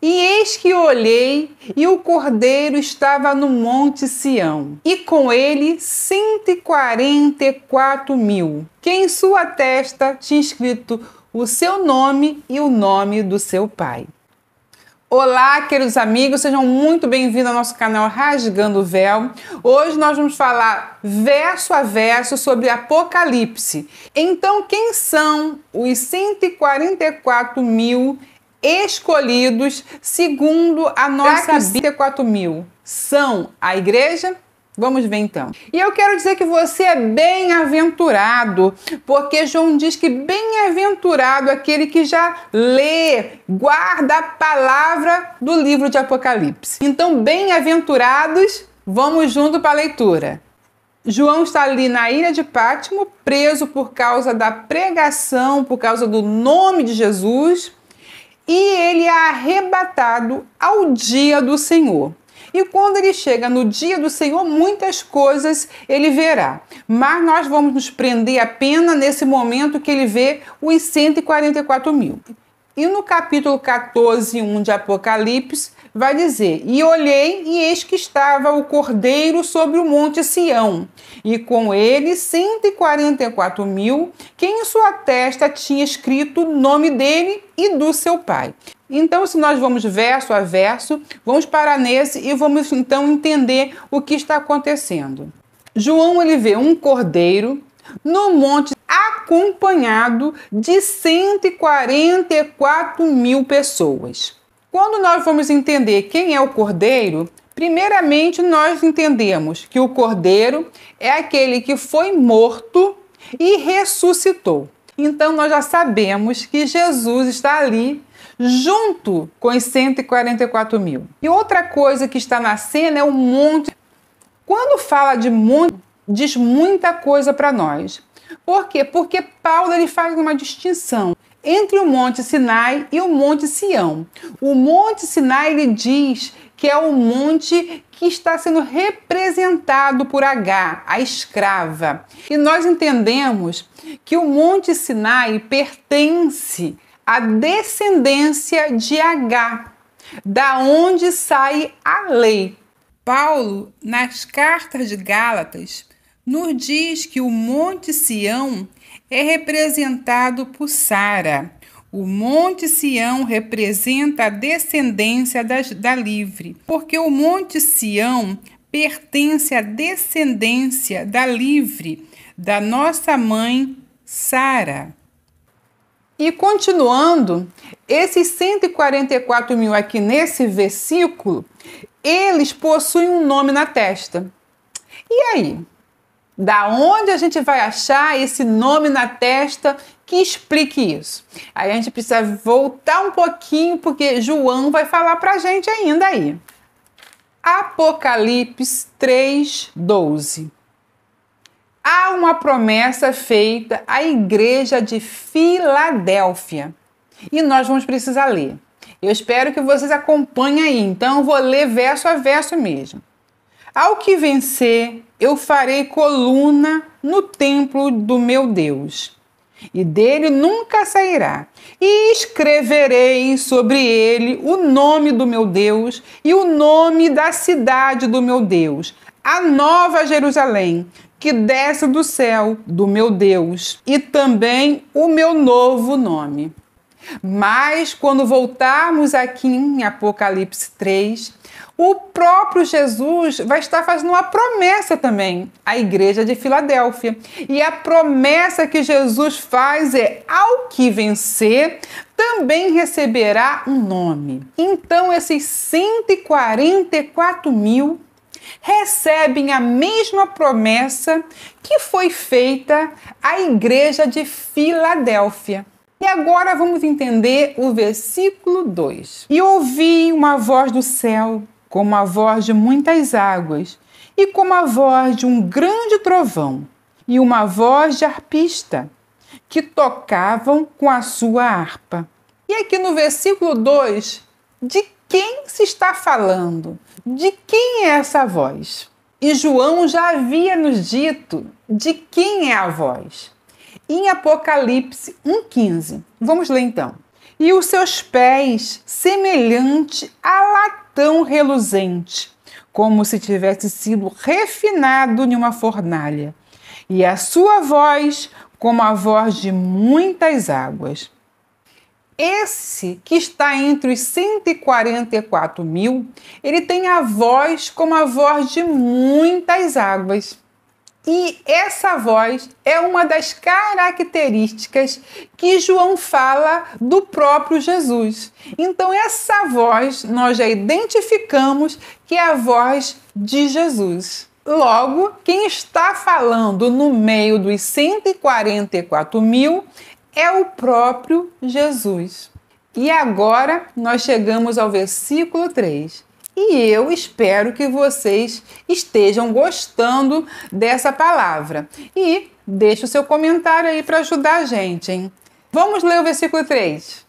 E eis que olhei, e o cordeiro estava no monte Sião, e com ele cento e quarenta e quatro mil, que em sua testa tinha escrito o seu nome e o nome do seu pai. Olá, queridos amigos, sejam muito bem-vindos ao nosso canal Rasgando o Véu. Hoje nós vamos falar verso a verso sobre Apocalipse. Então, quem são os 144 mil escolhidos segundo a nossa Bíblia 4000. São a igreja? Vamos ver então. E eu quero dizer que você é bem-aventurado, porque João diz que bem-aventurado é aquele que já lê, guarda a palavra do livro de Apocalipse. Então, bem-aventurados, vamos junto para a leitura. João está ali na ilha de Pátimo, preso por causa da pregação, por causa do nome de Jesus, e ele é arrebatado ao dia do Senhor. E quando ele chega no dia do Senhor, muitas coisas ele verá. Mas nós vamos nos prender apenas nesse momento que ele vê os 144 mil. E no capítulo 14, 1 de Apocalipse, vai dizer: E olhei, e eis que estava o cordeiro sobre o monte Sião, e com ele 144 mil, que em sua testa tinha escrito o nome dele e do seu pai. Então, se nós vamos verso a verso, vamos parar nesse e vamos então entender o que está acontecendo. João ele vê um cordeiro no monte acompanhado de 144 mil pessoas. Quando nós vamos entender quem é o cordeiro, primeiramente nós entendemos que o cordeiro é aquele que foi morto e ressuscitou. Então nós já sabemos que Jesus está ali junto com os 144 mil. E outra coisa que está na cena é o monte. Quando fala de monte, diz muita coisa para nós. Por quê? Porque Paulo ele faz uma distinção entre o Monte Sinai e o Monte Sião. O Monte Sinai ele diz que é o monte que está sendo representado por H, a escrava. E nós entendemos que o Monte Sinai pertence à descendência de H, da onde sai a lei. Paulo, nas cartas de Gálatas, nos diz que o Monte Sião é representado por Sara. O Monte Sião representa a descendência da, da livre, porque o Monte Sião pertence à descendência da livre, da nossa mãe Sara. E continuando, esses 144 mil aqui nesse versículo, eles possuem um nome na testa. E aí? Da onde a gente vai achar esse nome na testa que explique isso? Aí a gente precisa voltar um pouquinho, porque João vai falar a gente ainda aí. Apocalipse 3, 12. Há uma promessa feita à igreja de Filadélfia. E nós vamos precisar ler. Eu espero que vocês acompanhem aí, então vou ler verso a verso mesmo. Ao que vencer eu farei coluna no templo do meu Deus, e dele nunca sairá. E escreverei sobre ele o nome do meu Deus e o nome da cidade do meu Deus, a nova Jerusalém, que desce do céu do meu Deus, e também o meu novo nome. Mas quando voltarmos aqui em Apocalipse 3, o próprio Jesus vai estar fazendo uma promessa também à igreja de Filadélfia. E a promessa que Jesus faz é: ao que vencer, também receberá um nome. Então, esses 144 mil recebem a mesma promessa que foi feita à igreja de Filadélfia. E agora vamos entender o versículo 2. E ouvi uma voz do céu, como a voz de muitas águas, e como a voz de um grande trovão, e uma voz de arpista, que tocavam com a sua harpa. E aqui no versículo 2, de quem se está falando? De quem é essa voz? E João já havia nos dito de quem é a voz em Apocalipse 1,15. Vamos ler então. E os seus pés, semelhante a latão reluzente, como se tivesse sido refinado em uma fornalha, e a sua voz, como a voz de muitas águas. Esse que está entre os 144 mil, ele tem a voz como a voz de muitas águas. E essa voz é uma das características que João fala do próprio Jesus. Então, essa voz nós já identificamos que é a voz de Jesus. Logo, quem está falando no meio dos 144 mil é o próprio Jesus. E agora nós chegamos ao versículo 3 e eu espero que vocês estejam gostando dessa palavra. E deixe o seu comentário aí para ajudar a gente, hein? Vamos ler o versículo 3.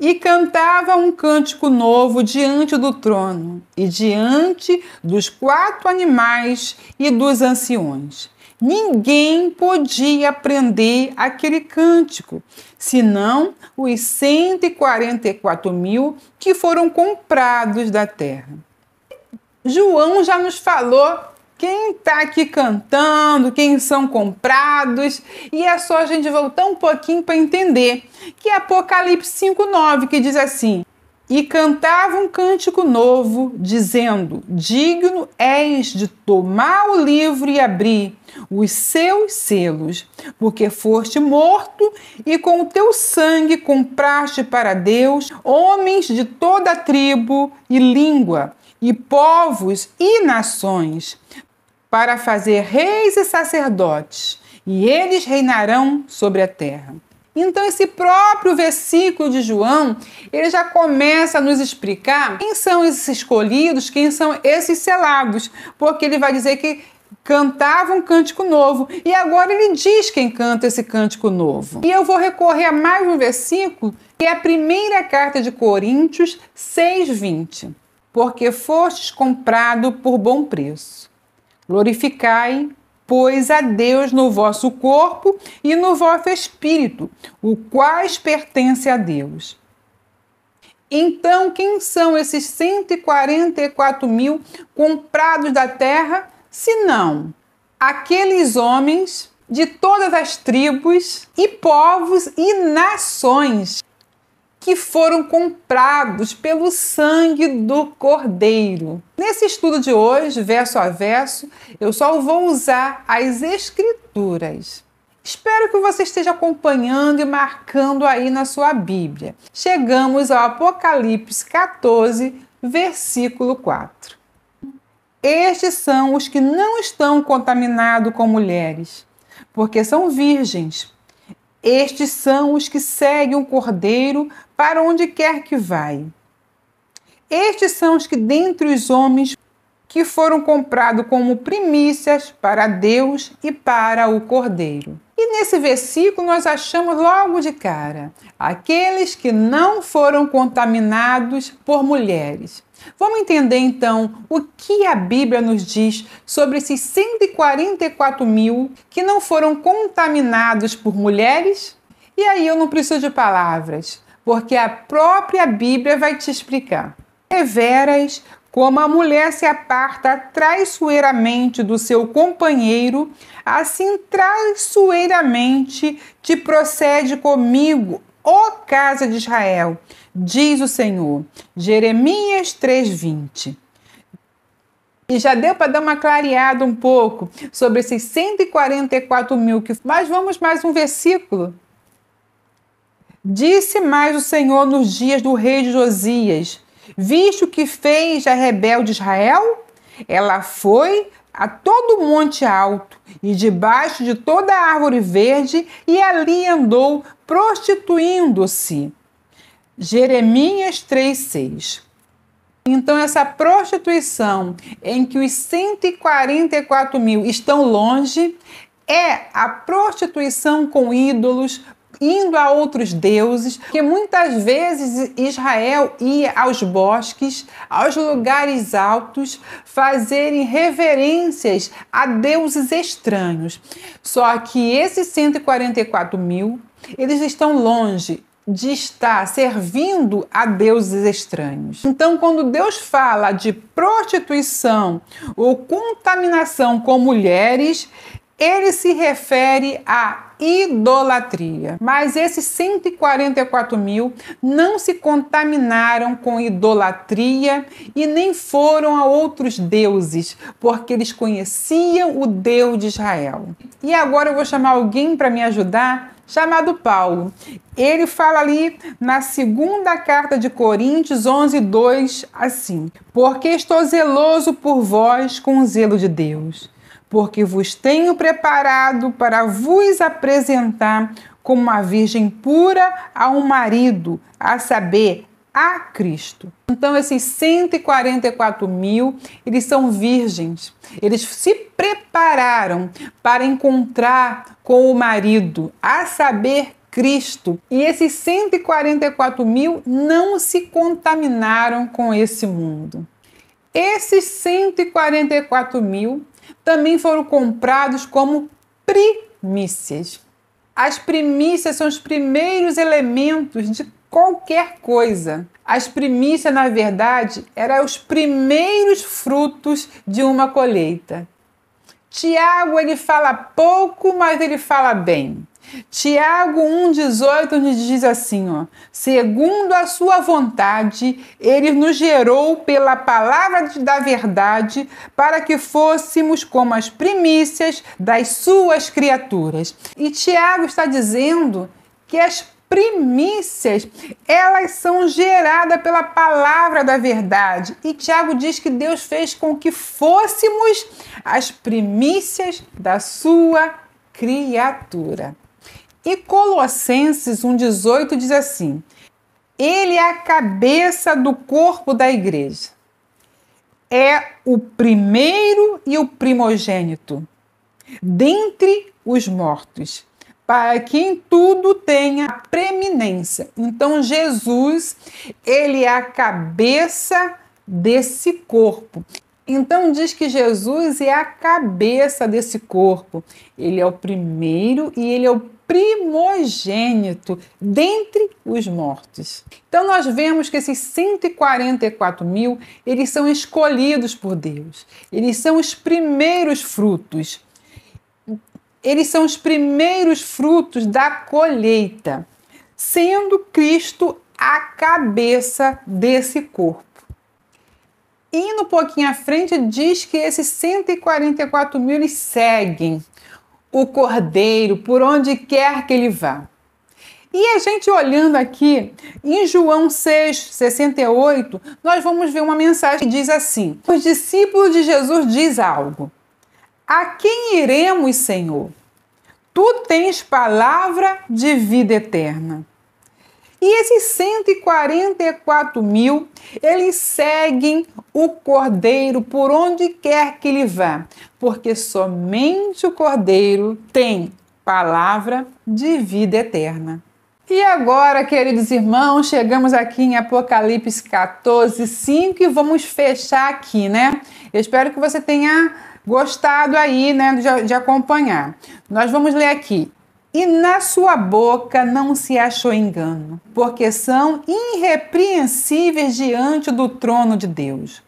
E cantava um cântico novo diante do trono e diante dos quatro animais e dos anciões. Ninguém podia aprender aquele cântico, senão os 144 mil que foram comprados da terra. João já nos falou quem está aqui cantando, quem são comprados, e é só a gente voltar um pouquinho para entender que é Apocalipse 5,9 que diz assim: e cantava um cântico novo, dizendo: Digno és de tomar o livro e abrir os seus selos, porque foste morto e com o teu sangue compraste para Deus homens de toda a tribo e língua, e povos e nações, para fazer reis e sacerdotes, e eles reinarão sobre a terra. Então, esse próprio versículo de João, ele já começa a nos explicar quem são esses escolhidos, quem são esses selados, porque ele vai dizer que cantava um cântico novo e agora ele diz quem canta esse cântico novo. E eu vou recorrer a mais um versículo, que é a primeira carta de Coríntios 6:20. Porque fostes comprado por bom preço. Glorificai pois a Deus no vosso corpo e no vosso espírito, o quais pertence a Deus. Então, quem são esses 144 mil comprados da terra, senão aqueles homens de todas as tribos e povos e nações que foram comprados pelo sangue do Cordeiro. Nesse estudo de hoje, verso a verso, eu só vou usar as Escrituras. Espero que você esteja acompanhando e marcando aí na sua Bíblia. Chegamos ao Apocalipse 14, versículo 4. Estes são os que não estão contaminados com mulheres, porque são virgens estes são os que seguem o Cordeiro para onde quer que vai. Estes são os que dentre os homens que foram comprados como primícias para Deus e para o Cordeiro. E nesse versículo nós achamos logo de cara: aqueles que não foram contaminados por mulheres. Vamos entender então o que a Bíblia nos diz sobre esses 144 mil que não foram contaminados por mulheres? E aí eu não preciso de palavras, porque a própria Bíblia vai te explicar. Deveras, como a mulher se aparta traiçoeiramente do seu companheiro, assim traiçoeiramente te procede comigo, ó casa de Israel, diz o Senhor. Jeremias 3:20. E já deu para dar uma clareada um pouco sobre esses 144 mil que. Mas vamos mais um versículo. Disse mais o Senhor nos dias do rei de Josias: Visto que fez a rebelde Israel, ela foi a todo monte alto e debaixo de toda árvore verde, e ali andou prostituindo-se. Jeremias 3,6 então, essa prostituição em que os 144 mil estão longe é a prostituição com ídolos, indo a outros deuses, que muitas vezes Israel ia aos bosques, aos lugares altos, fazerem reverências a deuses estranhos. Só que esses 144 mil, eles estão longe, de estar servindo a deuses estranhos. Então, quando Deus fala de prostituição ou contaminação com mulheres, ele se refere à idolatria. Mas esses 144 mil não se contaminaram com idolatria e nem foram a outros deuses, porque eles conheciam o Deus de Israel. E agora eu vou chamar alguém para me ajudar, chamado Paulo. Ele fala ali na segunda carta de Coríntios 11, 2, assim: Porque estou zeloso por vós com o zelo de Deus porque vos tenho preparado para vos apresentar como uma virgem pura a um marido, a saber, a Cristo. Então, esses 144 mil, eles são virgens. Eles se prepararam para encontrar com o marido, a saber, Cristo. E esses 144 mil não se contaminaram com esse mundo. Esses 144 mil também foram comprados como primícias. As primícias são os primeiros elementos de qualquer coisa. As primícias, na verdade, eram os primeiros frutos de uma colheita. Tiago, ele fala pouco, mas ele fala bem. Tiago 1,18 nos diz assim: ó, segundo a sua vontade, ele nos gerou pela palavra da verdade, para que fôssemos como as primícias das suas criaturas. E Tiago está dizendo que as primícias, elas são geradas pela palavra da verdade. E Tiago diz que Deus fez com que fôssemos as primícias da sua criatura. E Colossenses 1,18 diz assim: Ele é a cabeça do corpo da igreja. É o primeiro e o primogênito, dentre os mortos, para que em tudo tenha preeminência. Então Jesus, ele é a cabeça desse corpo. Então diz que Jesus é a cabeça desse corpo. Ele é o primeiro e ele é o primogênito dentre os mortos. Então nós vemos que esses 144 mil, eles são escolhidos por Deus. Eles são os primeiros frutos. Eles são os primeiros frutos da colheita, sendo Cristo a cabeça desse corpo. Indo um pouquinho à frente, diz que esses 144 mil seguem o cordeiro por onde quer que ele vá. E a gente olhando aqui, em João 6, 68, nós vamos ver uma mensagem que diz assim: Os discípulos de Jesus diz algo. A quem iremos, Senhor? Tu tens palavra de vida eterna. E esses 144 mil, eles seguem o cordeiro por onde quer que ele vá, porque somente o cordeiro tem palavra de vida eterna. E agora, queridos irmãos, chegamos aqui em Apocalipse 14, 5 e vamos fechar aqui, né? Eu espero que você tenha gostado aí, né, de, de acompanhar. Nós vamos ler aqui e na sua boca não se achou engano, porque são irrepreensíveis diante do trono de Deus.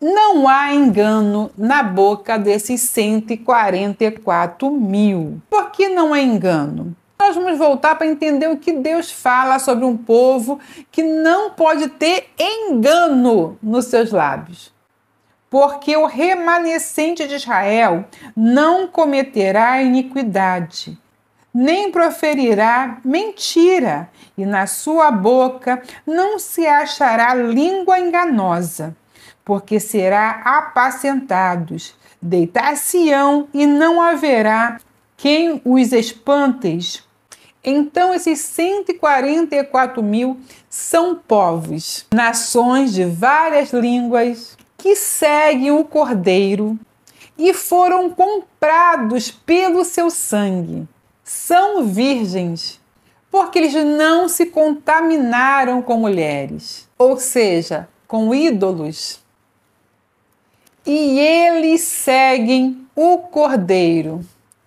Não há engano na boca desses 144 mil. Por que não há é engano? Nós vamos voltar para entender o que Deus fala sobre um povo que não pode ter engano nos seus lábios porque o remanescente de Israel não cometerá iniquidade, nem proferirá mentira, e na sua boca não se achará língua enganosa, porque será apacentados, deitar-se-ão e não haverá quem os espantes. Então, esses 144 mil são povos, nações de várias línguas, que seguem o Cordeiro e foram comprados pelo seu sangue. São virgens, porque eles não se contaminaram com mulheres, ou seja, com ídolos. E eles seguem o Cordeiro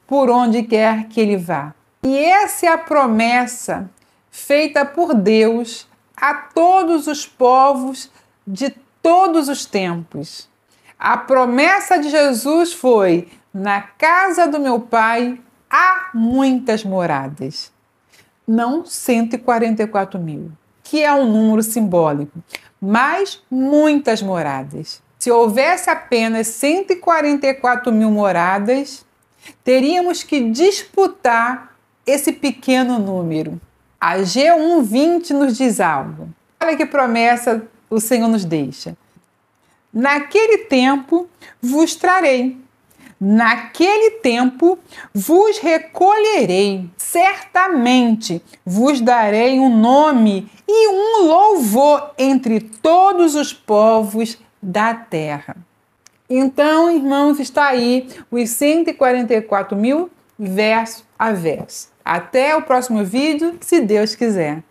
por onde quer que ele vá. E essa é a promessa feita por Deus a todos os povos de todos os tempos. A promessa de Jesus foi: na casa do meu pai há muitas moradas. Não 144 mil, que é um número simbólico, mas muitas moradas. Se houvesse apenas 144 mil moradas, teríamos que disputar esse pequeno número. A G120 nos diz algo. Olha que promessa o Senhor nos deixa. Naquele tempo vos trarei, naquele tempo vos recolherei, certamente vos darei um nome e um louvor entre todos os povos da terra. Então, irmãos, está aí os 144 mil verso a verso. Até o próximo vídeo, se Deus quiser.